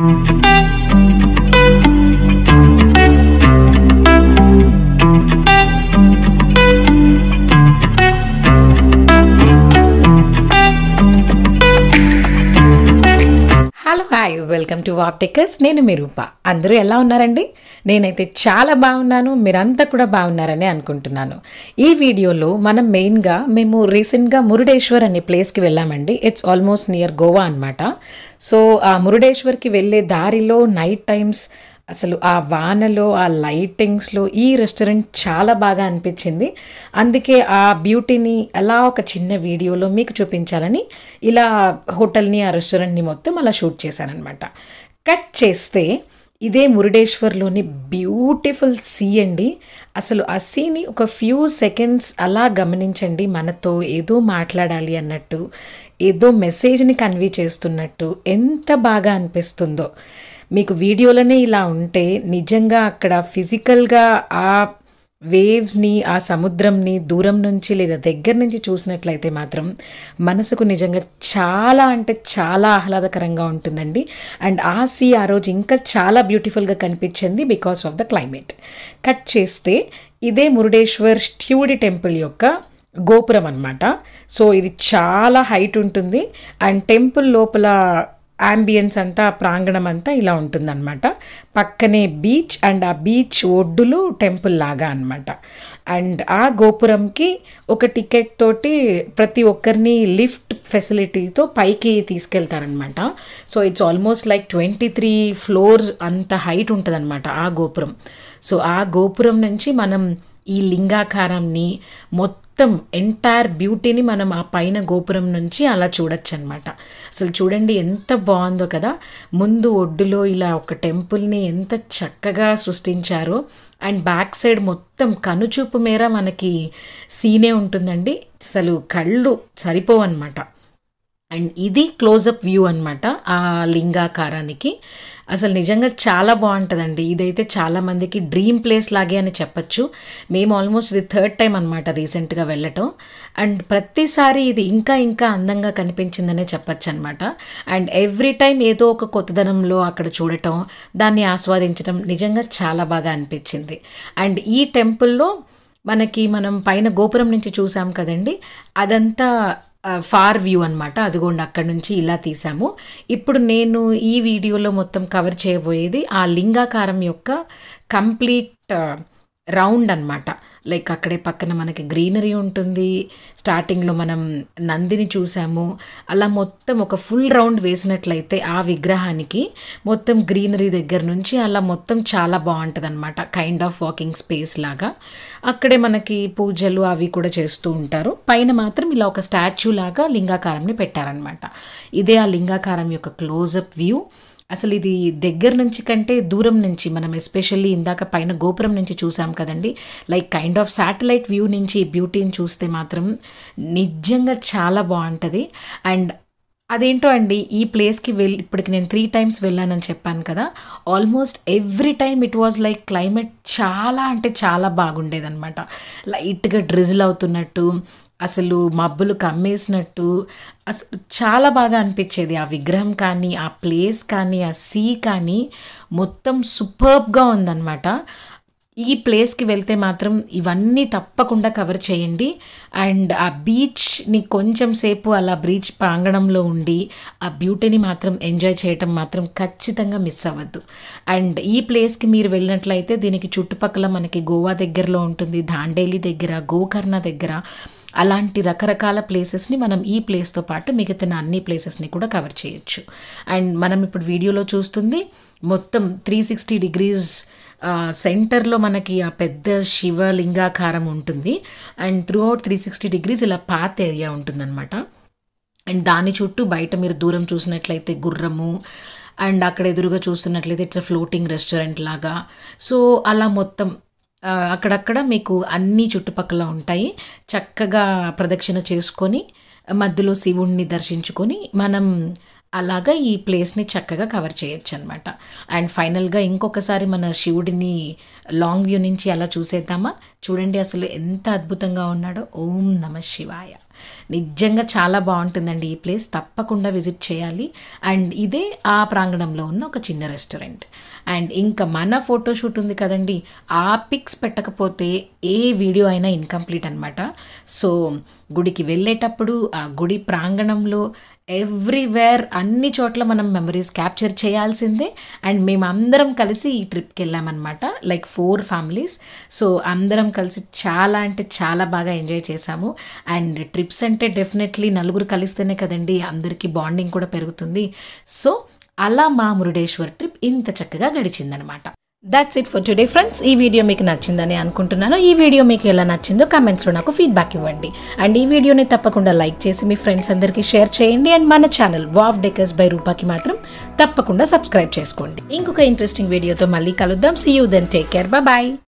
Música hi welcome to వాప్టెక్కర్స్ నేను మీ రూప అందరూ ఎలా ఉన్నారండి నేనైతే చాలా బాగున్నాను మీరంతా కూడా బాగున్నారని అనుకుంటున్నాను ఈ వీడియోలో మనం మెయిన్గా మేము రీసెంట్గా మురుడేశ్వర్ అనే ప్లేస్కి వెళ్ళామండి ఇట్స్ ఆల్మోస్ట్ నియర్ గోవా అనమాట సో ఆ మురుడేశ్వర్కి వెళ్ళే దారిలో నైట్ టైమ్స్ అసలు ఆ వానలో ఆ లైటింగ్స్లో ఈ రెస్టారెంట్ చాలా బాగా అనిపించింది అందుకే ఆ బ్యూటీని అలా ఒక చిన్న వీడియోలో మీకు చూపించాలని ఇలా హోటల్ని ఆ రెస్టారెంట్ని మొత్తం అలా షూట్ చేశానమాట కట్ చేస్తే ఇదే మురుడేశ్వర్లోని బ్యూటిఫుల్ సీ అండి అసలు ఆ సీని ఒక ఫ్యూ సెకండ్స్ అలా గమనించండి మనతో ఏదో మాట్లాడాలి అన్నట్టు ఏదో మెసేజ్ని కన్వే చేస్తున్నట్టు ఎంత బాగా అనిపిస్తుందో మీకు వీడియోలనే ఇలా ఉంటే నిజంగా అక్కడ ఫిజికల్గా ఆ వేవ్స్ని ఆ సముద్రంని దూరం నుంచి లేదా దగ్గర నుంచి చూసినట్లయితే మాత్రం మనసుకు నిజంగా చాలా అంటే చాలా ఆహ్లాదకరంగా ఉంటుందండి అండ్ ఆ సీ ఆ రోజు ఇంకా చాలా బ్యూటిఫుల్గా కనిపించింది because of the climate cut చేస్తే ఇదే మురుడేశ్వర్ శివుడి టెంపుల్ యొక్క గోపురం అనమాట సో ఇది చాలా హైట్ ఉంటుంది అండ్ టెంపుల్ లోపల ఆంబియన్స్ అంతా ప్రాంగణం అంతా ఇలా ఉంటుందన్నమాట పక్కనే బీచ్ అండ్ ఆ బీచ్ ఒడ్డులు టెంపుల్ లాగా అనమాట అండ్ ఆ గోపురంకి ఒక టికెట్ తోటి ప్రతి ఒక్కరిని లిఫ్ట్ ఫెసిలిటీతో పైకి తీసుకెళ్తారనమాట so it's almost like twenty three floors అంత హైట్ ఉంటుందన్నమాట ఆ గోపురం సో ఆ గోపురం నుంచి మనం ఈ లింగాకారంని మొత్తం మొత్తం ఎంటైర్ బ్యూటీని మనం ఆ పైన గోపురం నుంచి అలా చూడొచ్చు అనమాట అసలు చూడండి ఎంత బాగుందో కదా ముందు ఒడ్డులో ఇలా ఒక టెంపుల్ని ఎంత చక్కగా సృష్టించారో అండ్ బ్యాక్ సైడ్ మొత్తం కనుచూపు మేర మనకి సీనే ఉంటుందండి అసలు కళ్ళు సరిపోవన్నమాట అండ్ ఇది క్లోజప్ వ్యూ అనమాట ఆ లింగాకారానికి అసలు నిజంగా చాలా బాగుంటుందండి ఇదైతే చాలామందికి డ్రీమ్ ప్లేస్ లాగే అని చెప్పచ్చు మేము ఆల్మోస్ట్ ఇది థర్డ్ టైం అనమాట రీసెంట్గా వెళ్ళటం అండ్ ప్రతిసారి ఇది ఇంకా ఇంకా అందంగా కనిపించిందనే చెప్పచ్చు అనమాట అండ్ ఎవ్రీ టైం ఏదో ఒక కొత్తదనంలో అక్కడ చూడటం దాన్ని ఆస్వాదించడం నిజంగా చాలా బాగా అనిపించింది అండ్ ఈ టెంపుల్లో మనకి మనం పైన గోపురం నుంచి చూసాం కదండి అదంతా ఫార్ వ్యూ అనమాట అదిగోండి అక్కడ నుంచి ఇలా తీసాము ఇప్పుడు నేను ఈ వీడియోలో మొత్తం కవర్ చేయబోయేది ఆ లింగాకారం యొక్క కంప్లీట్ రౌండ్ అనమాట లైక్ అక్కడే పక్కన మనకి గ్రీనరీ ఉంటుంది స్టార్టింగ్లో మనం నందిని చూసాము అలా మొత్తం ఒక ఫుల్ రౌండ్ వేసినట్లయితే ఆ విగ్రహానికి మొత్తం గ్రీనరీ దగ్గర నుంచి అలా మొత్తం చాలా బాగుంటుంది అనమాట కైండ్ ఆఫ్ వాకింగ్ స్పేస్ లాగా అక్కడే మనకి పూజలు అవి కూడా చేస్తూ ఉంటారు పైన మాత్రం ఇలా ఒక స్టాచ్యూ లాగా లింగాకారంని పెట్టారనమాట ఇదే ఆ లింగాకారం యొక్క క్లోజప్ వ్యూ అసలు ఇది దగ్గర నుంచి కంటే దూరం నుంచి మనం ఎస్పెషల్లీ ఇందాక పైన గోపురం నుంచి చూసాం కదండి like kind of satellite view నుంచి బ్యూటీని చూస్తే మాత్రం నిజంగా చాలా బాగుంటుంది అండ్ అదేంటో అండి ఈ ప్లేస్కి వెళ్ళి ఇప్పటికి నేను త్రీ టైమ్స్ వెళ్ళానని చెప్పాను కదా almost every time it was like climate చాలా అంటే చాలా బాగుండేదనమాట లైట్గా డ్రిజిల్ అవుతున్నట్టు అసలు మబ్బులు కమ్మేసినట్టు అసలు చాలా బాగా అనిపించేది ఆ విగ్రహం కానీ ఆ ప్లేస్ కానీ ఆ సీ కానీ మొత్తం సూపర్బ్గా ఉందన్నమాట ఈ ప్లేస్కి వెళ్తే మాత్రం ఇవన్నీ తప్పకుండా కవర్ చేయండి అండ్ ఆ బీచ్ని కొంచెం సేపు అలా బ్రీచ్ ప్రాంగణంలో ఉండి ఆ బ్యూటీని మాత్రం ఎంజాయ్ చేయటం మాత్రం ఖచ్చితంగా మిస్ అవ్వద్దు అండ్ ఈ ప్లేస్కి మీరు వెళ్ళినట్లయితే దీనికి చుట్టుపక్కల మనకి గోవా దగ్గరలో ఉంటుంది దాండేలి దగ్గర గోకర్ణ దగ్గర అలాంటి రకరకాల ప్లేసెస్ని మనం ఈ ప్లేస్తో పాటు మిగతా అన్ని ప్లేసెస్ని కూడా కవర్ చేయొచ్చు అండ్ మనం ఇప్పుడు వీడియోలో చూస్తుంది మొత్తం త్రీ సిక్స్టీ డిగ్రీస్ సెంటర్లో మనకి ఆ పెద్ద శివ లింగాకారం ఉంటుంది and throughout three sixty degrees ఇలా పాత్ ఏరియా ఉంటుందన్నమాట అండ్ దాని చుట్టూ బయట మీరు దూరం చూసినట్లయితే గుర్రము అండ్ అక్కడ ఎదురుగా చూస్తున్నట్లయితే ఇట్స్ ఫ్లోటింగ్ రెస్టారెంట్ లాగా సో అలా మొత్తం అక్కడక్కడ మీకు అన్ని చుట్టుపక్కల ఉంటాయి చక్కగా ప్రదక్షిణ చేసుకొని మధ్యలో శివుణ్ణి దర్శించుకొని మనం అలాగా ఈ ప్లేస్ని చక్కగా కవర్ చేయొచ్చు అనమాట అండ్ ఫైనల్గా ఇంకొకసారి మన శివుడిని లాంగ్ వ్యూ నుంచి అలా చూసేద్దామా చూడండి అసలు ఎంత అద్భుతంగా ఉన్నాడో ఓం నమ శివాయ నిజంగా చాలా బాగుంటుందండి ఈ ప్లేస్ తప్పకుండా విజిట్ చేయాలి అండ్ ఇదే ఆ ప్రాంగణంలో ఉన్న ఒక చిన్న రెస్టారెంట్ అండ్ ఇంకా మన ఫోటోషూట్ ఉంది కదండి ఆ పిక్స్ పెట్టకపోతే ఏ వీడియో అయినా ఇన్కంప్లీట్ అనమాట సో గుడికి వెళ్ళేటప్పుడు ఆ గుడి ప్రాంగణంలో ఎవ్రీవేర్ అన్ని చోట్ల మనం మెమరీస్ క్యాప్చర్ చేయాల్సిందే అండ్ మేము అందరం కలిసి ఈ ట్రిప్కి వెళ్ళామన్నమాట లైక్ ఫోర్ ఫ్యామిలీస్ సో అందరం కలిసి చాలా అంటే చాలా బాగా ఎంజాయ్ చేశాము అండ్ ట్రిప్స్ అంటే డెఫినెట్లీ నలుగురు కలిస్తేనే కదండి అందరికీ బాండింగ్ కూడా పెరుగుతుంది సో అలా మా మురుడేశ్వర్ ట్రిప్ ఇంత చక్కగా గడిచిందనమాట that's it for today friends ఈ వీడియో మీకు నచ్చిందని అనుకుంటున్నాను ఈ వీడియో మీకు ఎలా నచ్చిందో కమెంట్స్లో నాకు ఫీడ్బ్యాక్ ఇవ్వండి అండ్ ఈ వీడియోని తప్పకుండా లైక్ చేసి మీ ఫ్రెండ్స్ అందరికీ షేర్ చేయండి అండ్ మన ఛానల్ వాఫ్ డెకర్స్ బై రూపాకి మాత్రం తప్పకుండా సబ్స్క్రైబ్ చేసుకోండి ఇంకొక ఇంట్రెస్టింగ్ వీడియోతో మళ్ళీ కలుద్దాం see you then take care bye